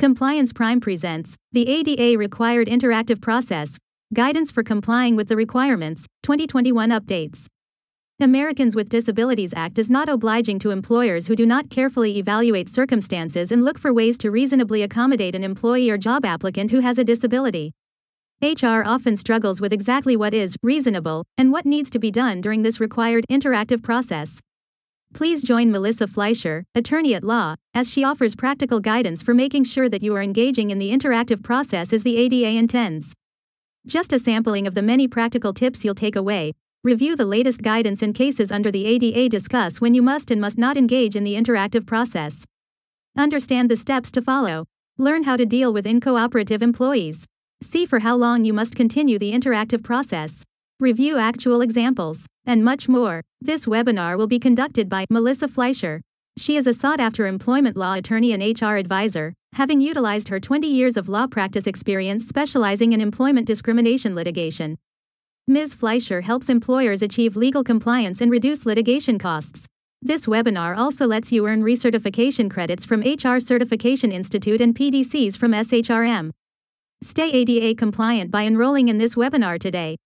Compliance Prime presents the ADA Required Interactive Process Guidance for Complying with the Requirements 2021 Updates. Americans with Disabilities Act is not obliging to employers who do not carefully evaluate circumstances and look for ways to reasonably accommodate an employee or job applicant who has a disability. HR often struggles with exactly what is reasonable and what needs to be done during this required interactive process. Please join Melissa Fleischer, attorney at law, as she offers practical guidance for making sure that you are engaging in the interactive process as the ADA intends. Just a sampling of the many practical tips you'll take away. Review the latest guidance in cases under the ADA discuss when you must and must not engage in the interactive process. Understand the steps to follow. Learn how to deal with incooperative employees. See for how long you must continue the interactive process review actual examples, and much more. This webinar will be conducted by Melissa Fleischer. She is a sought after employment law attorney and HR advisor, having utilized her 20 years of law practice experience specializing in employment discrimination litigation. Ms. Fleischer helps employers achieve legal compliance and reduce litigation costs. This webinar also lets you earn recertification credits from HR Certification Institute and PDCs from SHRM. Stay ADA compliant by enrolling in this webinar today.